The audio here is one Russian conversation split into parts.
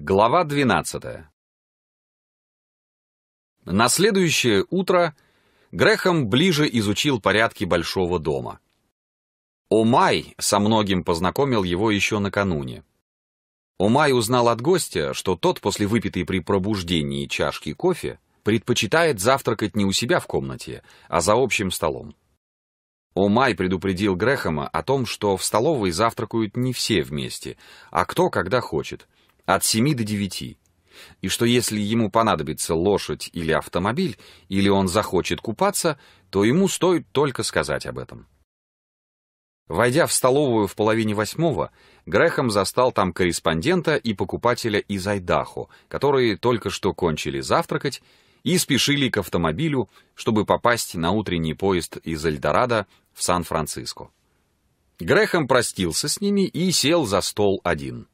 Глава 12. На следующее утро Грехом ближе изучил порядки большого дома. Омай со многим познакомил его еще накануне. Омай узнал от гостя, что тот после выпитой при пробуждении чашки кофе предпочитает завтракать не у себя в комнате, а за общим столом. Омай предупредил Грехома о том, что в столовой завтракают не все вместе, а кто когда хочет — от 7 до 9, и что если ему понадобится лошадь или автомобиль, или он захочет купаться, то ему стоит только сказать об этом. Войдя в столовую в половине восьмого, Грехом застал там корреспондента и покупателя из Айдахо, которые только что кончили завтракать и спешили к автомобилю, чтобы попасть на утренний поезд из Эльдорадо в Сан-Франциско. Грехом простился с ними и сел за стол один.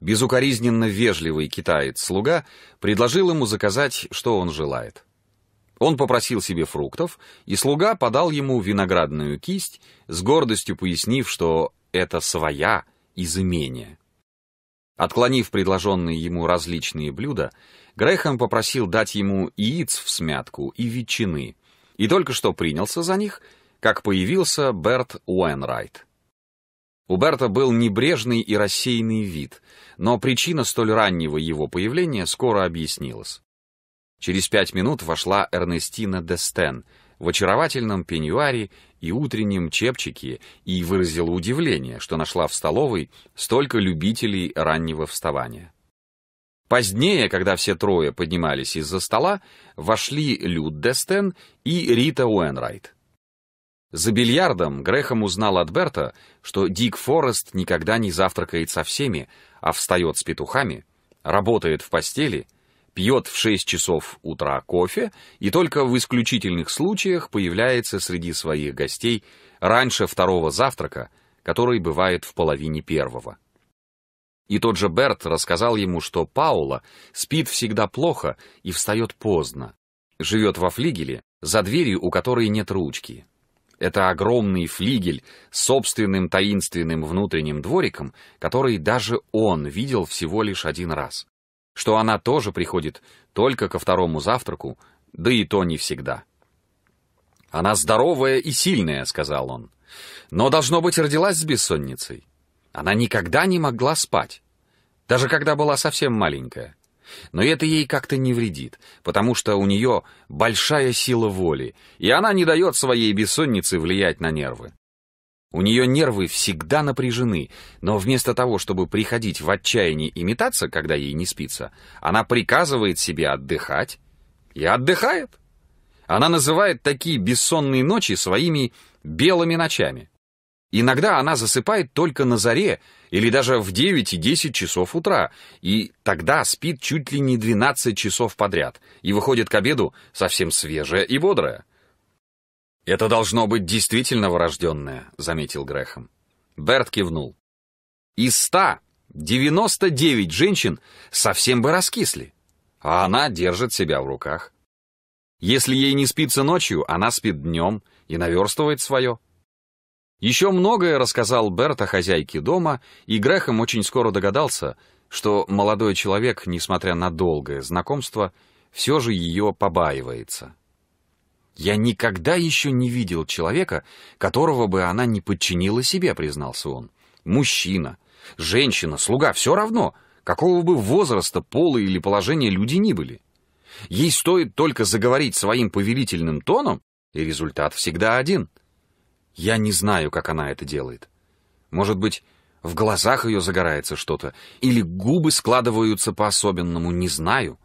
Безукоризненно вежливый китаец-слуга предложил ему заказать, что он желает. Он попросил себе фруктов, и слуга подал ему виноградную кисть, с гордостью пояснив, что это своя из имения. Отклонив предложенные ему различные блюда, Грехом попросил дать ему яиц в смятку и ветчины, и только что принялся за них, как появился Берт Уэнрайт. У Берта был небрежный и рассеянный вид, но причина столь раннего его появления скоро объяснилась. Через пять минут вошла Эрнестина Дестен в очаровательном пеньюаре и утреннем чепчике и выразила удивление, что нашла в столовой столько любителей раннего вставания. Позднее, когда все трое поднимались из-за стола, вошли Люд де Стен и Рита Уэнрайт. За бильярдом Грехом узнал от Берта, что Дик Форест никогда не завтракает со всеми, а встает с петухами, работает в постели, пьет в 6 часов утра кофе и только в исключительных случаях появляется среди своих гостей раньше второго завтрака, который бывает в половине первого. И тот же Берт рассказал ему, что Паула спит всегда плохо и встает поздно, живет во флигеле, за дверью у которой нет ручки, это огромный флигель с собственным таинственным внутренним двориком, который даже он видел всего лишь один раз. Что она тоже приходит только ко второму завтраку, да и то не всегда. «Она здоровая и сильная», — сказал он. «Но, должно быть, родилась с бессонницей. Она никогда не могла спать, даже когда была совсем маленькая. Но это ей как-то не вредит, потому что у нее большая сила воли, и она не дает своей бессоннице влиять на нервы. У нее нервы всегда напряжены, но вместо того, чтобы приходить в отчаяние и метаться, когда ей не спится, она приказывает себе отдыхать и отдыхает. Она называет такие бессонные ночи своими «белыми ночами». Иногда она засыпает только на заре или даже в 9 и 10 часов утра, и тогда спит чуть ли не 12 часов подряд и выходит к обеду совсем свежая и бодрая. «Это должно быть действительно врожденное», — заметил Грехом. Берт кивнул. «Из ста девяносто девять женщин совсем бы раскисли, а она держит себя в руках. Если ей не спится ночью, она спит днем и наверстывает свое». Еще многое рассказал Берт о хозяйке дома, и Грехом очень скоро догадался, что молодой человек, несмотря на долгое знакомство, все же ее побаивается. «Я никогда еще не видел человека, которого бы она не подчинила себе», — признался он. «Мужчина, женщина, слуга — все равно, какого бы возраста, пола или положения люди ни были. Ей стоит только заговорить своим повелительным тоном, и результат всегда один — я не знаю, как она это делает. Может быть, в глазах ее загорается что-то, или губы складываются по-особенному, не знаю.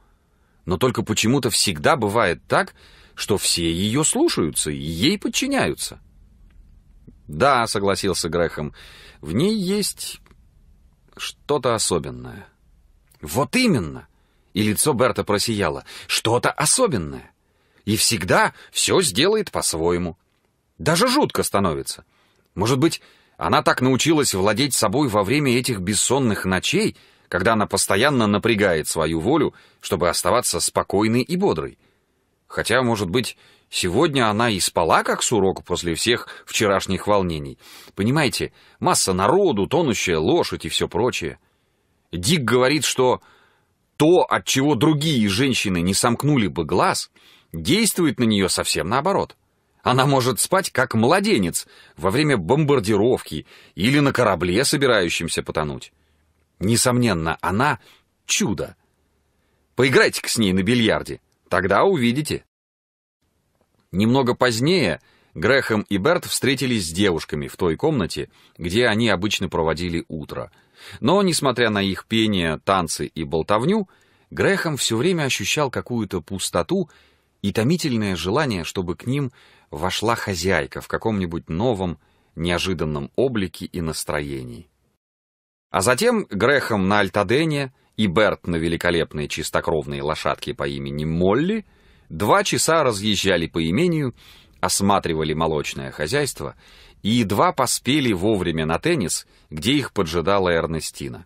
Но только почему-то всегда бывает так, что все ее слушаются и ей подчиняются. «Да», — согласился Грехом, — «в ней есть что-то особенное». «Вот именно!» — и лицо Берта просияло. «Что-то особенное!» «И всегда все сделает по-своему. Даже жутко становится. Может быть, она так научилась владеть собой во время этих бессонных ночей, когда она постоянно напрягает свою волю, чтобы оставаться спокойной и бодрой. Хотя, может быть, сегодня она и спала как с сурок после всех вчерашних волнений. Понимаете, масса народу, тонущая лошадь и все прочее. Дик говорит, что то, от чего другие женщины не сомкнули бы глаз, действует на нее совсем наоборот. — она может спать как младенец во время бомбардировки или на корабле, собирающемся потонуть. Несомненно, она — чудо. Поиграйте-ка с ней на бильярде, тогда увидите. Немного позднее Грехом и Берт встретились с девушками в той комнате, где они обычно проводили утро. Но, несмотря на их пение, танцы и болтовню, Грехом все время ощущал какую-то пустоту и томительное желание, чтобы к ним вошла хозяйка в каком-нибудь новом, неожиданном облике и настроении. А затем Грехом на Альтадене и Берт на великолепной чистокровной лошадке по имени Молли два часа разъезжали по имению, осматривали молочное хозяйство и едва поспели вовремя на теннис, где их поджидала Эрнестина.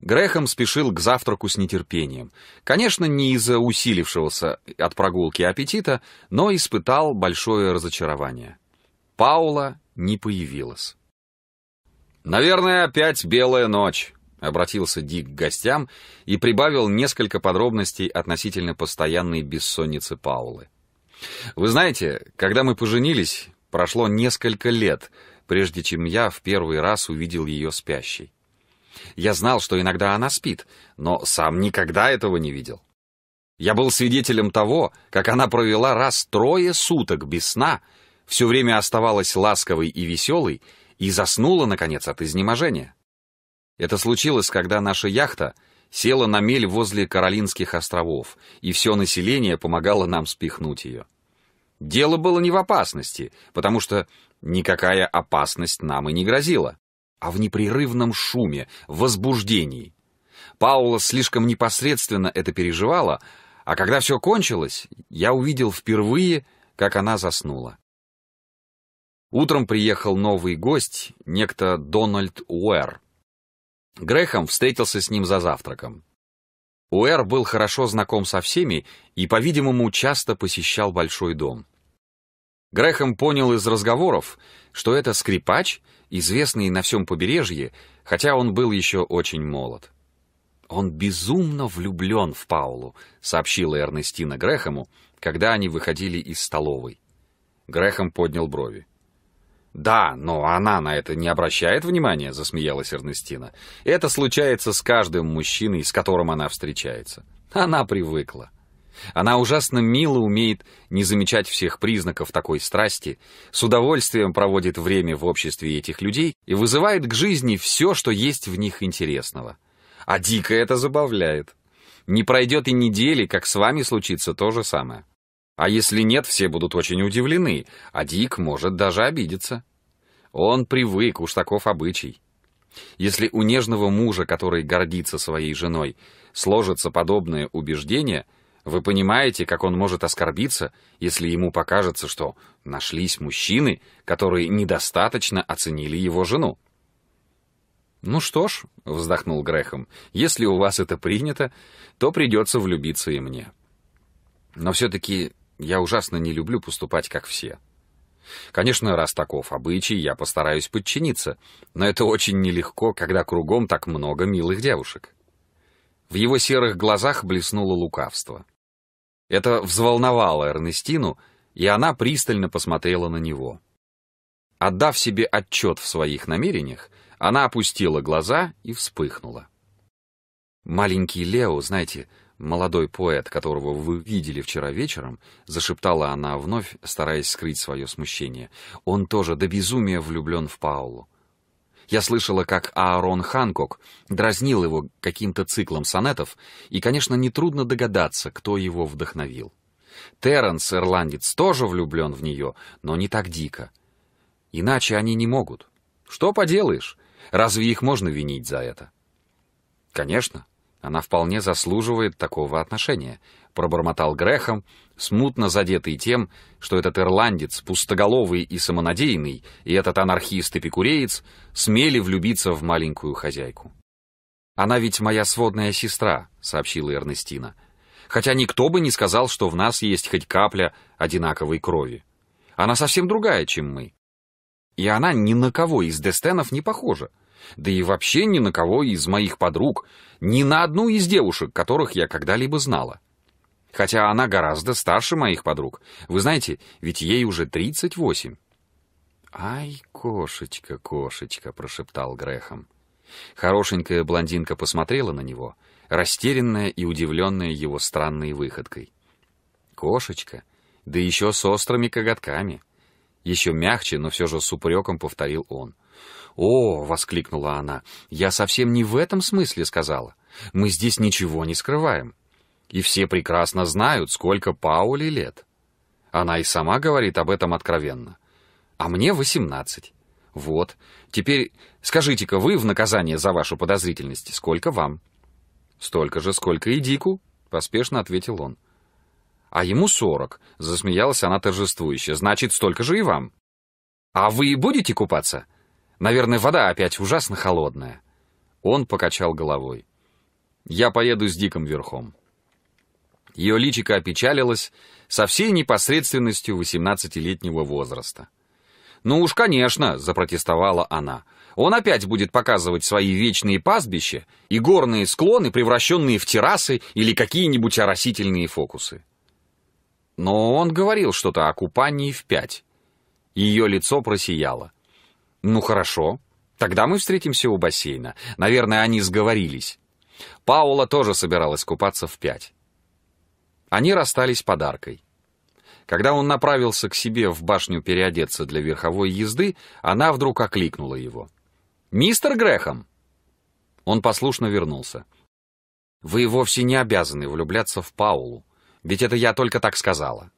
Грехом спешил к завтраку с нетерпением. Конечно, не из-за усилившегося от прогулки аппетита, но испытал большое разочарование. Паула не появилась. «Наверное, опять белая ночь», — обратился Дик к гостям и прибавил несколько подробностей относительно постоянной бессонницы Паулы. «Вы знаете, когда мы поженились, прошло несколько лет, прежде чем я в первый раз увидел ее спящей. Я знал, что иногда она спит, но сам никогда этого не видел. Я был свидетелем того, как она провела раз трое суток без сна, все время оставалась ласковой и веселой и заснула, наконец, от изнеможения. Это случилось, когда наша яхта села на мель возле Каролинских островов, и все население помогало нам спихнуть ее. Дело было не в опасности, потому что никакая опасность нам и не грозила а в непрерывном шуме, в возбуждении. Паула слишком непосредственно это переживала, а когда все кончилось, я увидел впервые, как она заснула. Утром приехал новый гость, некто Дональд Уэр. Грехом встретился с ним за завтраком. Уэр был хорошо знаком со всеми и, по-видимому, часто посещал большой дом. Грехом понял из разговоров, что это скрипач — известный на всем побережье, хотя он был еще очень молод. «Он безумно влюблен в Паулу», — сообщила Эрнестина Грехому, когда они выходили из столовой. Грехом поднял брови. «Да, но она на это не обращает внимания», — засмеялась Эрнестина. «Это случается с каждым мужчиной, с которым она встречается. Она привыкла». Она ужасно мило умеет не замечать всех признаков такой страсти, с удовольствием проводит время в обществе этих людей и вызывает к жизни все, что есть в них интересного. А дико это забавляет. Не пройдет и недели, как с вами случится то же самое. А если нет, все будут очень удивлены, а Дик может даже обидеться. Он привык, уж таков обычай. Если у нежного мужа, который гордится своей женой, сложится подобное убеждение — вы понимаете, как он может оскорбиться, если ему покажется, что нашлись мужчины, которые недостаточно оценили его жену? «Ну что ж», — вздохнул Грехом, — «если у вас это принято, то придется влюбиться и мне. Но все-таки я ужасно не люблю поступать, как все. Конечно, раз таков обычай, я постараюсь подчиниться, но это очень нелегко, когда кругом так много милых девушек». В его серых глазах блеснуло лукавство. Это взволновало Эрнестину, и она пристально посмотрела на него. Отдав себе отчет в своих намерениях, она опустила глаза и вспыхнула. «Маленький Лео, знаете, молодой поэт, которого вы видели вчера вечером», зашептала она вновь, стараясь скрыть свое смущение. «Он тоже до безумия влюблен в Паулу. Я слышала, как Аарон Ханкок дразнил его каким-то циклом сонетов, и, конечно, нетрудно догадаться, кто его вдохновил. Терренс, ирландец, тоже влюблен в нее, но не так дико. Иначе они не могут. Что поделаешь? Разве их можно винить за это? Конечно. Она вполне заслуживает такого отношения, пробормотал Грехом, смутно задетый тем, что этот ирландец, пустоголовый и самонадеянный, и этот анархист-эпикуреец и смели влюбиться в маленькую хозяйку. «Она ведь моя сводная сестра», — сообщила Эрнестина. «Хотя никто бы не сказал, что в нас есть хоть капля одинаковой крови. Она совсем другая, чем мы. И она ни на кого из Дестенов не похожа да и вообще ни на кого из моих подруг, ни на одну из девушек, которых я когда-либо знала. Хотя она гораздо старше моих подруг. Вы знаете, ведь ей уже 38. «Ай, кошечка, кошечка!» — прошептал Грехом. Хорошенькая блондинка посмотрела на него, растерянная и удивленная его странной выходкой. «Кошечка? Да еще с острыми коготками!» Еще мягче, но все же с упреком повторил он — «О!» — воскликнула она. «Я совсем не в этом смысле сказала. Мы здесь ничего не скрываем. И все прекрасно знают, сколько Пауле лет. Она и сама говорит об этом откровенно. А мне восемнадцать. Вот. Теперь скажите-ка вы в наказание за вашу подозрительность, сколько вам?» «Столько же, сколько и Дику», — поспешно ответил он. «А ему сорок», — засмеялась она торжествующе. «Значит, столько же и вам». «А вы будете купаться?» Наверное, вода опять ужасно холодная. Он покачал головой. Я поеду с Диком верхом. Ее личико опечалилось со всей непосредственностью восемнадцатилетнего возраста. «Ну уж, конечно», — запротестовала она, — «он опять будет показывать свои вечные пастбища и горные склоны, превращенные в террасы или какие-нибудь оросительные фокусы». Но он говорил что-то о купании в пять. Ее лицо просияло. «Ну хорошо. Тогда мы встретимся у бассейна. Наверное, они сговорились». Паула тоже собиралась купаться в пять. Они расстались подаркой. Когда он направился к себе в башню переодеться для верховой езды, она вдруг окликнула его. «Мистер Грехом!» Он послушно вернулся. «Вы вовсе не обязаны влюбляться в Паулу, ведь это я только так сказала».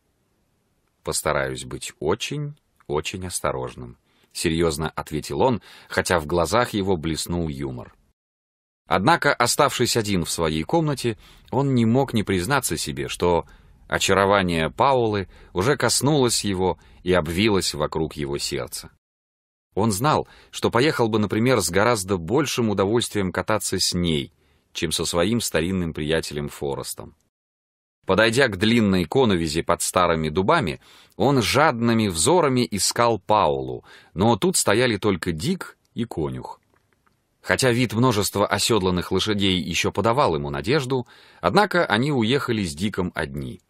«Постараюсь быть очень, очень осторожным», — серьезно ответил он, хотя в глазах его блеснул юмор. Однако, оставшись один в своей комнате, он не мог не признаться себе, что очарование Паулы уже коснулось его и обвилось вокруг его сердца. Он знал, что поехал бы, например, с гораздо большим удовольствием кататься с ней, чем со своим старинным приятелем Форестом. Подойдя к длинной коновизе под старыми дубами, он жадными взорами искал Паулу, но тут стояли только Дик и конюх. Хотя вид множества оседланных лошадей еще подавал ему надежду, однако они уехали с Диком одни.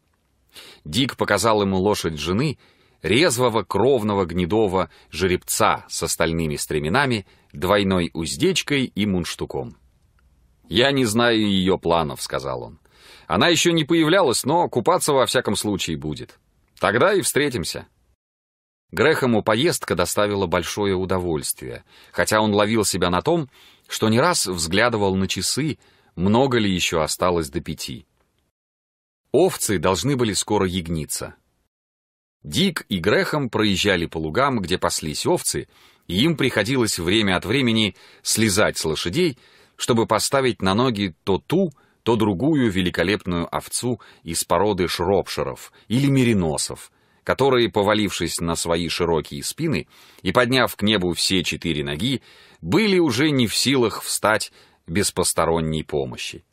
Дик показал ему лошадь жены, резвого, кровного, гнедого жеребца с остальными стременами, двойной уздечкой и мунштуком. «Я не знаю ее планов», — сказал он. Она еще не появлялась, но купаться во всяком случае будет. Тогда и встретимся». Грехому поездка доставила большое удовольствие, хотя он ловил себя на том, что не раз взглядывал на часы, много ли еще осталось до пяти. Овцы должны были скоро ягниться. Дик и Грехом проезжали по лугам, где паслись овцы, и им приходилось время от времени слезать с лошадей, чтобы поставить на ноги то ту, то другую великолепную овцу из породы шропшеров или мериносов, которые, повалившись на свои широкие спины и подняв к небу все четыре ноги, были уже не в силах встать без посторонней помощи.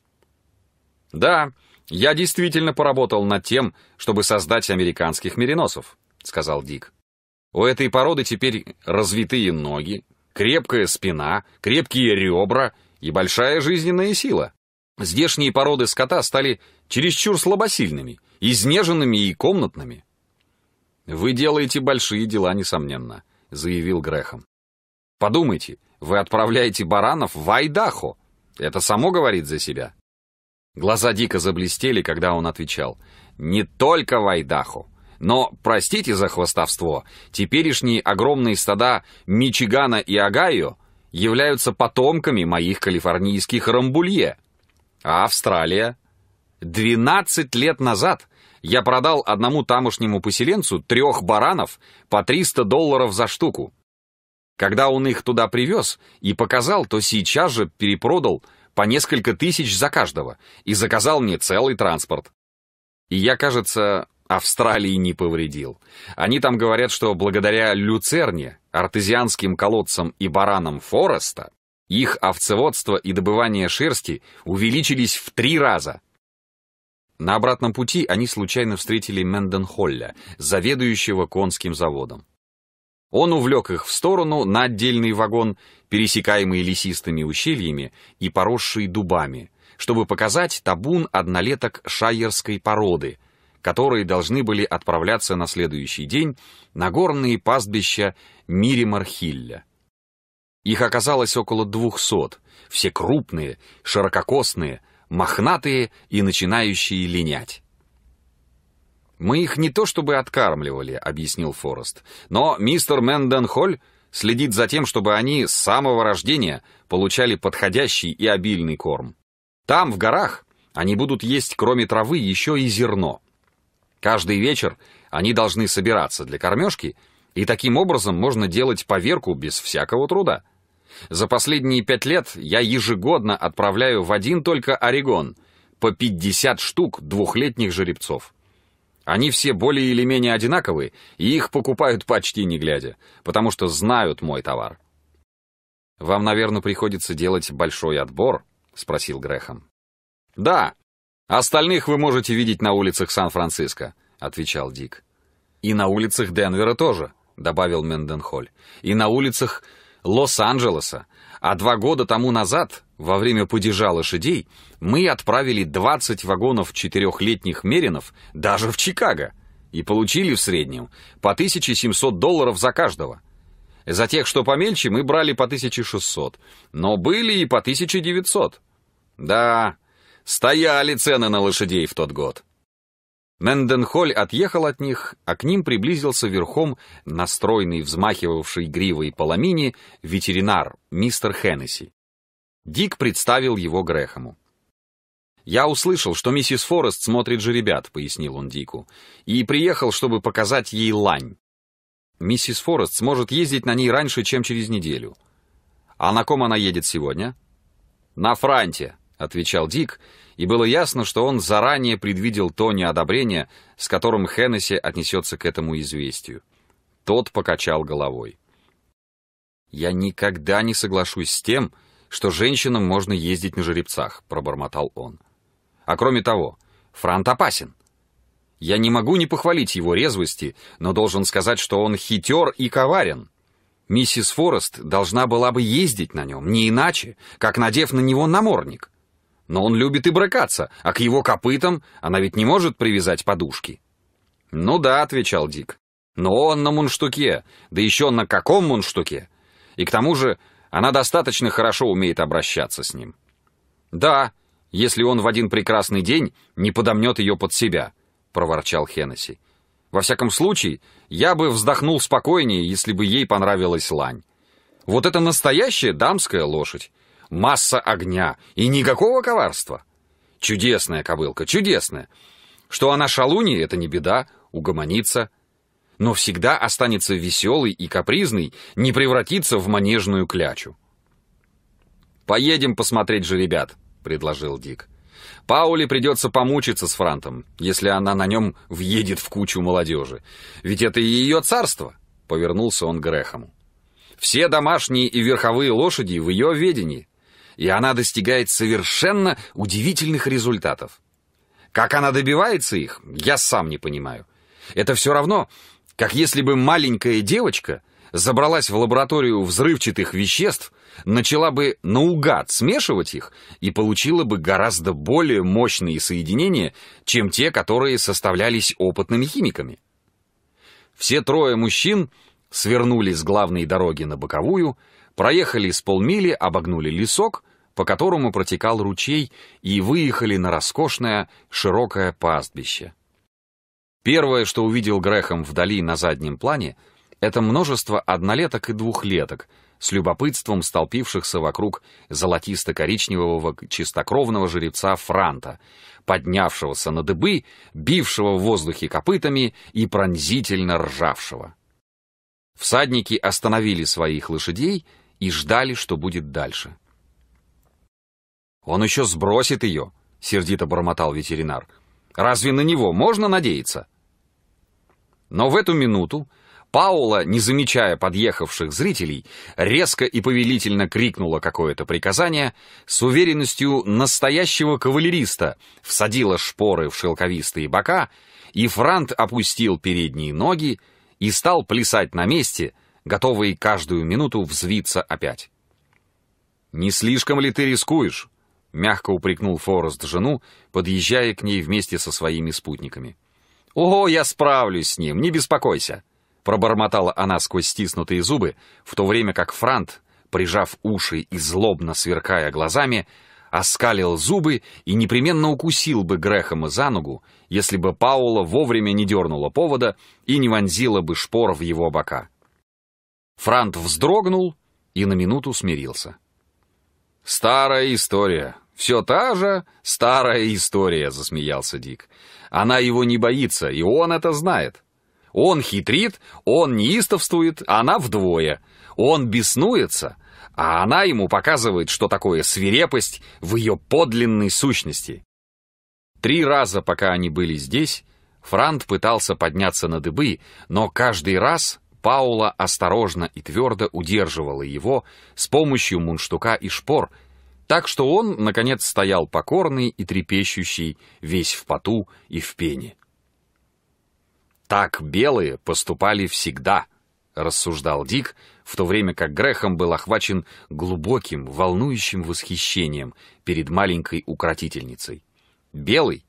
«Да, я действительно поработал над тем, чтобы создать американских мериносов», — сказал Дик. «У этой породы теперь развитые ноги, крепкая спина, крепкие ребра и большая жизненная сила. Здешние породы скота стали чересчур слабосильными, изнеженными и комнатными. «Вы делаете большие дела, несомненно», — заявил Грехом. «Подумайте, вы отправляете баранов в Айдахо. Это само говорит за себя». Глаза дико заблестели, когда он отвечал. «Не только в Айдахо. Но, простите за хвостовство, теперешние огромные стада Мичигана и Огайо являются потомками моих калифорнийских рамбулье». А Австралия? 12 лет назад я продал одному тамошнему поселенцу трех баранов по 300 долларов за штуку. Когда он их туда привез и показал, то сейчас же перепродал по несколько тысяч за каждого и заказал мне целый транспорт. И я, кажется, Австралии не повредил. Они там говорят, что благодаря люцерне, артезианским колодцам и баранам Фореста их овцеводство и добывание шерсти увеличились в три раза. На обратном пути они случайно встретили Менденхолля, заведующего конским заводом. Он увлек их в сторону на отдельный вагон, пересекаемый лесистыми ущельями и поросший дубами, чтобы показать табун однолеток шайерской породы, которые должны были отправляться на следующий день на горные пастбища Миримархилля. Их оказалось около двухсот, все крупные, ширококосные, мохнатые и начинающие линять. «Мы их не то чтобы откармливали», — объяснил Форест, «но мистер Мэнденхоль следит за тем, чтобы они с самого рождения получали подходящий и обильный корм. Там, в горах, они будут есть, кроме травы, еще и зерно. Каждый вечер они должны собираться для кормежки, и таким образом можно делать поверку без всякого труда». За последние пять лет я ежегодно отправляю в один только Орегон по 50 штук двухлетних жеребцов. Они все более или менее одинаковые, и их покупают почти не глядя, потому что знают мой товар. «Вам, наверное, приходится делать большой отбор?» — спросил Грехом. «Да, остальных вы можете видеть на улицах Сан-Франциско», — отвечал Дик. «И на улицах Денвера тоже», — добавил Менденхоль. «И на улицах Лос-Анджелеса, а два года тому назад, во время падежа лошадей, мы отправили 20 вагонов четырехлетних меринов даже в Чикаго и получили в среднем по 1700 долларов за каждого. За тех, что помельче, мы брали по 1600, но были и по 1900. Да, стояли цены на лошадей в тот год. Менденхоль отъехал от них, а к ним приблизился верхом настройный, взмахивавший гривой поламини, ветеринар, мистер Хеннесси. Дик представил его Грэхому. «Я услышал, что миссис Форест смотрит жеребят», — пояснил он Дику, «и приехал, чтобы показать ей лань. Миссис Форест сможет ездить на ней раньше, чем через неделю. А на ком она едет сегодня?» «На Франте», — отвечал Дик, — и было ясно, что он заранее предвидел то неодобрение, с которым Хеннесси отнесется к этому известию. Тот покачал головой. «Я никогда не соглашусь с тем, что женщинам можно ездить на жеребцах», — пробормотал он. «А кроме того, Франт опасен. Я не могу не похвалить его резвости, но должен сказать, что он хитер и коварен». Миссис Форест должна была бы ездить на нем, не иначе, как надев на него намордник. Но он любит и бракаться, а к его копытам она ведь не может привязать подушки. «Ну да», — отвечал Дик, — «но он на мунштуке, да еще на каком мунштуке? И к тому же она достаточно хорошо умеет обращаться с ним». «Да, если он в один прекрасный день не подомнет ее под себя», — проворчал Хеннесси. «Во всяком случае, я бы вздохнул спокойнее, если бы ей понравилась лань. Вот это настоящая дамская лошадь масса огня и никакого коварства. Чудесная кобылка, чудесная. Что она шалуни, это не беда, угомонится. Но всегда останется веселый и капризный, не превратится в манежную клячу. «Поедем посмотреть же ребят», — предложил Дик. «Пауле придется помучиться с Франтом, если она на нем въедет в кучу молодежи. Ведь это и ее царство», — повернулся он к Грэхому. «Все домашние и верховые лошади в ее ведении» и она достигает совершенно удивительных результатов. Как она добивается их, я сам не понимаю. Это все равно, как если бы маленькая девочка забралась в лабораторию взрывчатых веществ, начала бы наугад смешивать их и получила бы гораздо более мощные соединения, чем те, которые составлялись опытными химиками. Все трое мужчин свернули с главной дороги на боковую, Проехали с полмили, обогнули лесок, по которому протекал ручей, и выехали на роскошное широкое пастбище. Первое, что увидел Грехом вдали на заднем плане, это множество однолеток и двухлеток, с любопытством столпившихся вокруг золотисто-коричневого чистокровного жеребца Франта, поднявшегося на дыбы, бившего в воздухе копытами и пронзительно ржавшего. Всадники остановили своих лошадей — и ждали, что будет дальше. «Он еще сбросит ее», — сердито бормотал ветеринар. «Разве на него можно надеяться?» Но в эту минуту Паула, не замечая подъехавших зрителей, резко и повелительно крикнула какое-то приказание, с уверенностью настоящего кавалериста всадила шпоры в шелковистые бока, и Франт опустил передние ноги и стал плясать на месте — готовые каждую минуту взвиться опять. «Не слишком ли ты рискуешь?» — мягко упрекнул Форест жену, подъезжая к ней вместе со своими спутниками. «О, я справлюсь с ним, не беспокойся!» — пробормотала она сквозь стиснутые зубы, в то время как Франт, прижав уши и злобно сверкая глазами, оскалил зубы и непременно укусил бы Грехома за ногу, если бы Паула вовремя не дернула повода и не вонзила бы шпор в его бока. Франт вздрогнул и на минуту смирился. «Старая история. Все та же старая история», — засмеялся Дик. «Она его не боится, и он это знает. Он хитрит, он неистовствует, она вдвое. Он беснуется, а она ему показывает, что такое свирепость в ее подлинной сущности». Три раза, пока они были здесь, Франт пытался подняться на дыбы, но каждый раз Паула осторожно и твердо удерживала его с помощью мундштука и шпор, так что он, наконец, стоял покорный и трепещущий, весь в поту и в пене. «Так белые поступали всегда», — рассуждал Дик, в то время как Грехом был охвачен глубоким, волнующим восхищением перед маленькой укротительницей. «Белый,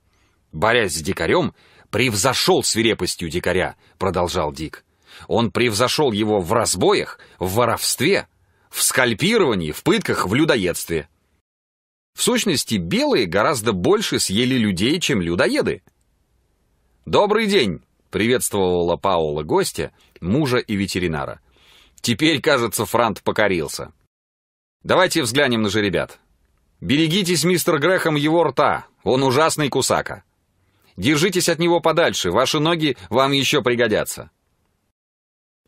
борясь с дикарем, превзошел свирепостью дикаря», — продолжал Дик. Он превзошел его в разбоях, в воровстве, в скальпировании, в пытках, в людоедстве. В сущности, белые гораздо больше съели людей, чем людоеды. «Добрый день!» — приветствовала Паула гостя, мужа и ветеринара. Теперь, кажется, Франт покорился. «Давайте взглянем на жеребят. Берегитесь, мистер Грехом, его рта. Он ужасный кусака. Держитесь от него подальше, ваши ноги вам еще пригодятся.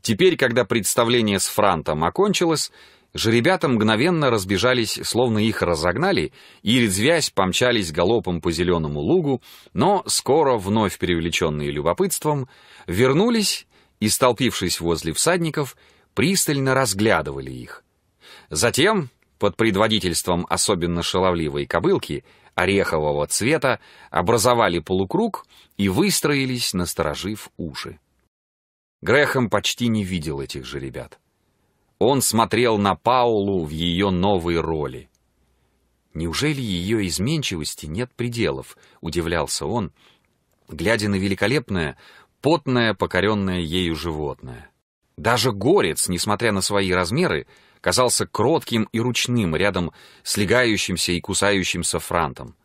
Теперь, когда представление с Франтом окончилось, жеребята мгновенно разбежались, словно их разогнали, и, резвясь, помчались галопом по зеленому лугу, но скоро, вновь привлеченные любопытством, вернулись и, столпившись возле всадников, пристально разглядывали их. Затем, под предводительством особенно шаловливой кобылки, орехового цвета, образовали полукруг и выстроились, насторожив уши. Грехом почти не видел этих же ребят. Он смотрел на Паулу в ее новой роли. «Неужели ее изменчивости нет пределов?» — удивлялся он, глядя на великолепное, потное, покоренное ею животное. Даже горец, несмотря на свои размеры, казался кротким и ручным рядом с легающимся и кусающимся франтом,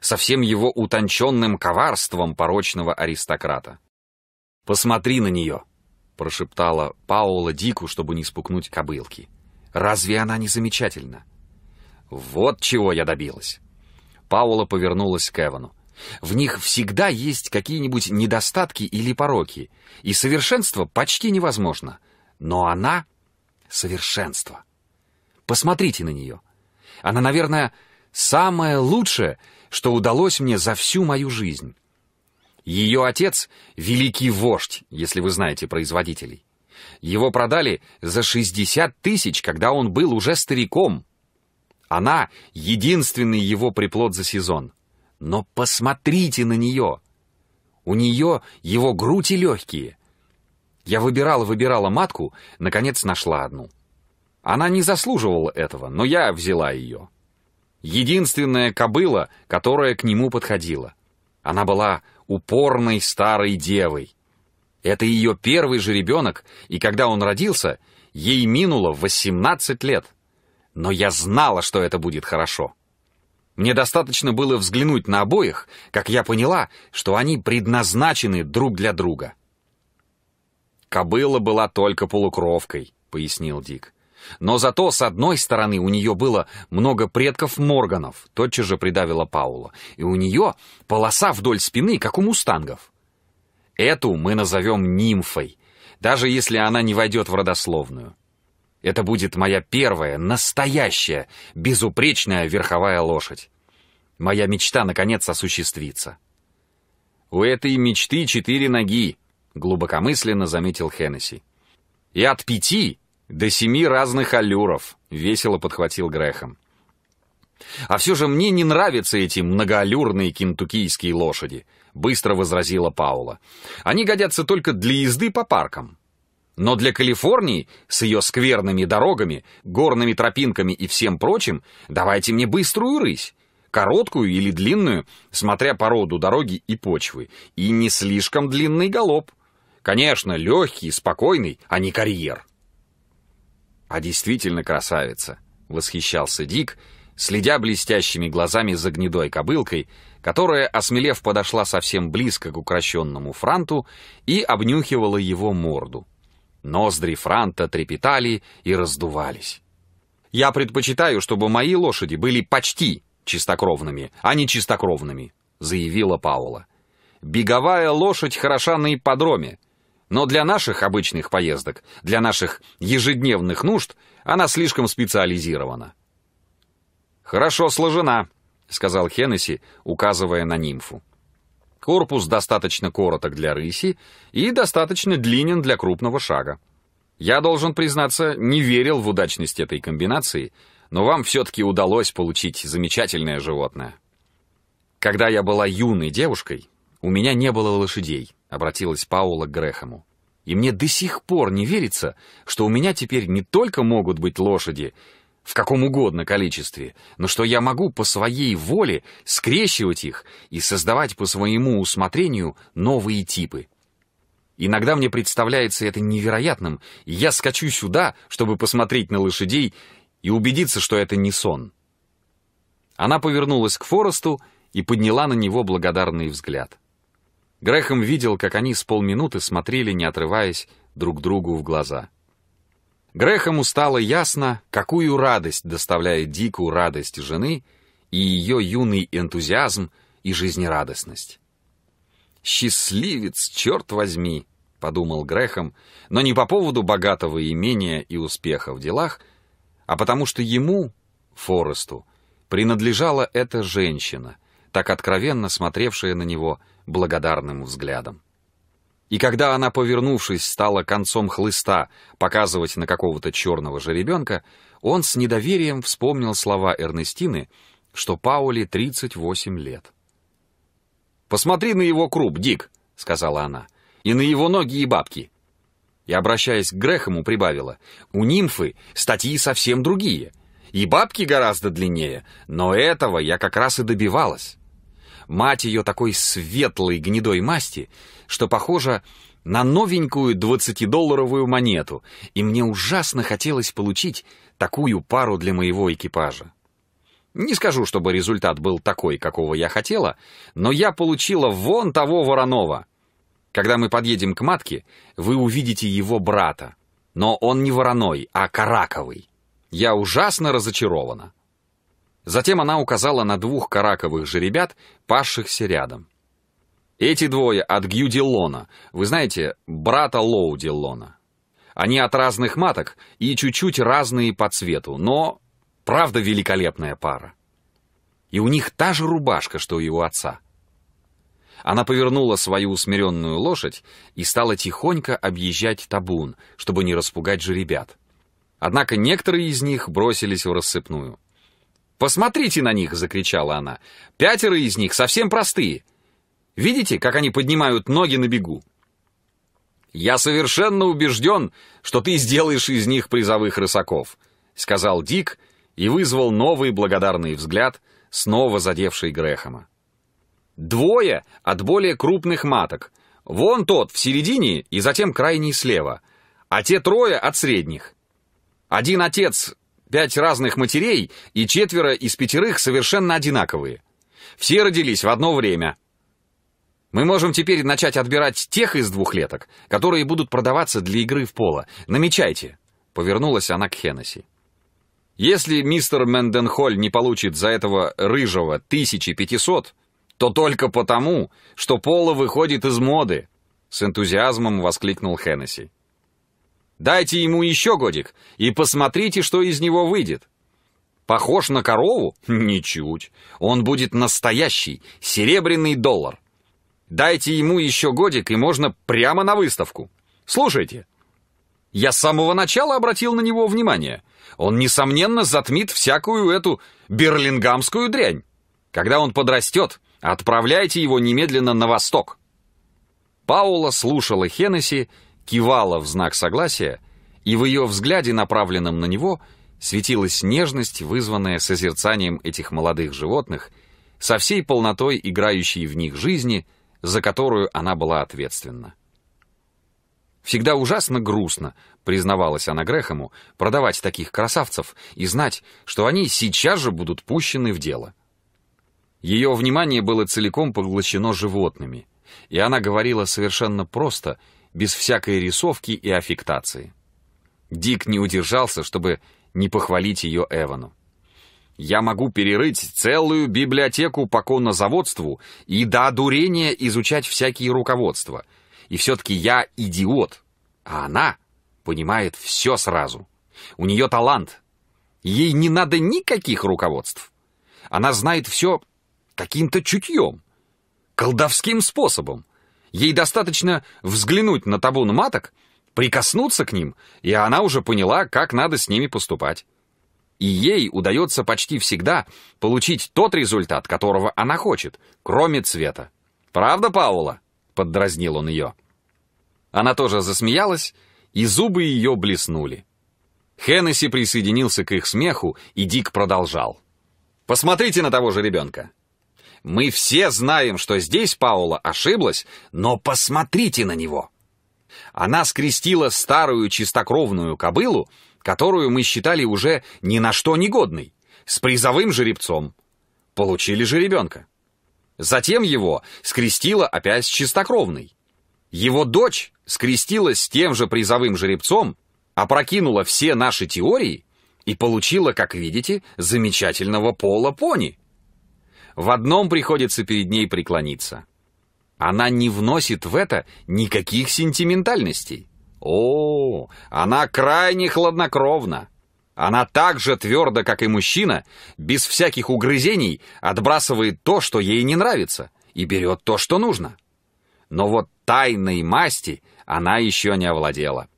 со всем его утонченным коварством порочного аристократа. «Посмотри на нее!» прошептала Паула Дику, чтобы не спукнуть кобылки. «Разве она не замечательна?» «Вот чего я добилась!» Паула повернулась к Эвану. «В них всегда есть какие-нибудь недостатки или пороки, и совершенство почти невозможно. Но она — совершенство. Посмотрите на нее. Она, наверное, самое лучшее, что удалось мне за всю мою жизнь. Ее отец — великий вождь, если вы знаете производителей. Его продали за 60 тысяч, когда он был уже стариком. Она — единственный его приплод за сезон. Но посмотрите на нее! У нее его грудь и легкие. Я выбирала-выбирала матку, наконец нашла одну. Она не заслуживала этого, но я взяла ее. Единственная кобыла, которая к нему подходила. Она была упорной старой девой. Это ее первый же ребенок, и когда он родился, ей минуло 18 лет. Но я знала, что это будет хорошо. Мне достаточно было взглянуть на обоих, как я поняла, что они предназначены друг для друга. «Кобыла была только полукровкой», — пояснил Дик. Но зато, с одной стороны, у нее было много предков Морганов, тотчас же придавила Паула, и у нее полоса вдоль спины, как у мустангов. Эту мы назовем нимфой, даже если она не войдет в родословную. Это будет моя первая, настоящая, безупречная верховая лошадь. Моя мечта, наконец, осуществится. «У этой мечты четыре ноги», — глубокомысленно заметил Хеннесси. «И от пяти «До семи разных аллюров», — весело подхватил Грехом. «А все же мне не нравятся эти многоаллюрные кентуккийские лошади», — быстро возразила Паула. «Они годятся только для езды по паркам». Но для Калифорнии, с ее скверными дорогами, горными тропинками и всем прочим, давайте мне быструю рысь, короткую или длинную, смотря по роду дороги и почвы, и не слишком длинный галоп. Конечно, легкий, спокойный, а не карьер. «А действительно красавица!» — восхищался Дик, следя блестящими глазами за гнедой кобылкой, которая, осмелев, подошла совсем близко к укращенному франту и обнюхивала его морду. Ноздри франта трепетали и раздувались. «Я предпочитаю, чтобы мои лошади были почти чистокровными, а не чистокровными», — заявила Паула. «Беговая лошадь хороша на ипподроме, но для наших обычных поездок, для наших ежедневных нужд, она слишком специализирована. «Хорошо сложена», — сказал Хеннесси, указывая на нимфу. Корпус достаточно короток для рыси и достаточно длинен для крупного шага. Я, должен признаться, не верил в удачность этой комбинации, но вам все-таки удалось получить замечательное животное. Когда я была юной девушкой, «У меня не было лошадей», — обратилась Паула к Грехому. «И мне до сих пор не верится, что у меня теперь не только могут быть лошади, в каком угодно количестве, но что я могу по своей воле скрещивать их и создавать по своему усмотрению новые типы. Иногда мне представляется это невероятным, и я скачу сюда, чтобы посмотреть на лошадей и убедиться, что это не сон». Она повернулась к Форесту и подняла на него благодарный взгляд. Грехом видел, как они с полминуты смотрели, не отрываясь, друг другу в глаза. Грехому стало ясно, какую радость доставляет Дику радость жены и ее юный энтузиазм и жизнерадостность. «Счастливец, черт возьми!» — подумал Грехом, но не по поводу богатого имения и успеха в делах, а потому что ему, Форесту, принадлежала эта женщина, так откровенно смотревшая на него благодарным взглядом. И когда она, повернувшись, стала концом хлыста показывать на какого-то черного жеребенка, он с недоверием вспомнил слова Эрнестины, что Пауле 38 лет. «Посмотри на его круп, Дик!» — сказала она. «И на его ноги и бабки!» И, обращаясь к Грехому, прибавила. «У нимфы статьи совсем другие, и бабки гораздо длиннее, но этого я как раз и добивалась». Мать ее такой светлой гнедой масти, что похожа на новенькую двадцатидолларовую монету, и мне ужасно хотелось получить такую пару для моего экипажа. Не скажу, чтобы результат был такой, какого я хотела, но я получила вон того Воронова. Когда мы подъедем к матке, вы увидите его брата. Но он не Вороной, а Караковый. Я ужасно разочарована. Затем она указала на двух караковых жеребят, пасшихся рядом. «Эти двое от Гью вы знаете, брата Лоу Диллона. Они от разных маток и чуть-чуть разные по цвету, но правда великолепная пара. И у них та же рубашка, что у его отца». Она повернула свою усмиренную лошадь и стала тихонько объезжать табун, чтобы не распугать жеребят. Однако некоторые из них бросились в рассыпную. «Посмотрите на них!» — закричала она. «Пятеро из них совсем простые. Видите, как они поднимают ноги на бегу?» «Я совершенно убежден, что ты сделаешь из них призовых рысаков», — сказал Дик и вызвал новый благодарный взгляд, снова задевший Грехома. «Двое от более крупных маток. Вон тот в середине и затем крайний слева, а те трое от средних. Один отец Пять разных матерей и четверо из пятерых совершенно одинаковые. Все родились в одно время. Мы можем теперь начать отбирать тех из двухлеток, которые будут продаваться для игры в поло. Намечайте!» — повернулась она к Хеннесси. «Если мистер Менденхоль не получит за этого рыжего 1500, то только потому, что поло выходит из моды!» — с энтузиазмом воскликнул Хеннесси. Дайте ему еще годик и посмотрите, что из него выйдет. Похож на корову? Ничуть. Он будет настоящий, серебряный доллар. Дайте ему еще годик, и можно прямо на выставку. Слушайте, я с самого начала обратил на него внимание. Он, несомненно, затмит всякую эту берлингамскую дрянь. Когда он подрастет, отправляйте его немедленно на восток. Паула слушала Хеннесси, кивала в знак согласия, и в ее взгляде, направленном на него, светилась нежность, вызванная созерцанием этих молодых животных, со всей полнотой играющей в них жизни, за которую она была ответственна. «Всегда ужасно грустно», — признавалась она Грехому, «продавать таких красавцев и знать, что они сейчас же будут пущены в дело». Ее внимание было целиком поглощено животными, и она говорила совершенно просто — без всякой рисовки и аффектации. Дик не удержался, чтобы не похвалить ее Эвану. «Я могу перерыть целую библиотеку по коннозаводству и до дурения изучать всякие руководства. И все-таки я идиот, а она понимает все сразу. У нее талант. Ей не надо никаких руководств. Она знает все каким-то чутьем, колдовским способом. Ей достаточно взглянуть на табун маток, прикоснуться к ним, и она уже поняла, как надо с ними поступать. И ей удается почти всегда получить тот результат, которого она хочет, кроме цвета. «Правда, Паула?» — поддразнил он ее. Она тоже засмеялась, и зубы ее блеснули. Хеннесси присоединился к их смеху, и Дик продолжал. «Посмотрите на того же ребенка. Мы все знаем, что здесь Паула ошиблась, но посмотрите на него. Она скрестила старую чистокровную кобылу, которую мы считали уже ни на что негодной, с призовым жеребцом. Получили жеребенка. Затем его скрестила опять с чистокровной. Его дочь скрестилась с тем же призовым жеребцом, опрокинула все наши теории и получила, как видите, замечательного пола пони в одном приходится перед ней преклониться. Она не вносит в это никаких сентиментальностей. О, она крайне хладнокровна. Она так же твердо, как и мужчина, без всяких угрызений отбрасывает то, что ей не нравится, и берет то, что нужно. Но вот тайной масти она еще не овладела.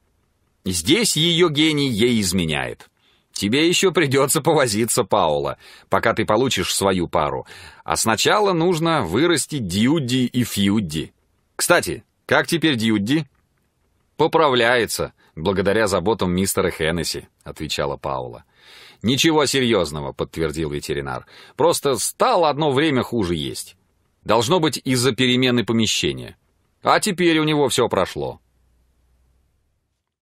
Здесь ее гений ей изменяет. Тебе еще придется повозиться, Паула, пока ты получишь свою пару. А сначала нужно вырастить Дьюдди и Фьюдди. Кстати, как теперь Дьюдди? Поправляется, благодаря заботам мистера Хеннесси, отвечала Паула. Ничего серьезного, подтвердил ветеринар. Просто стал одно время хуже есть. Должно быть из-за перемены помещения. А теперь у него все прошло.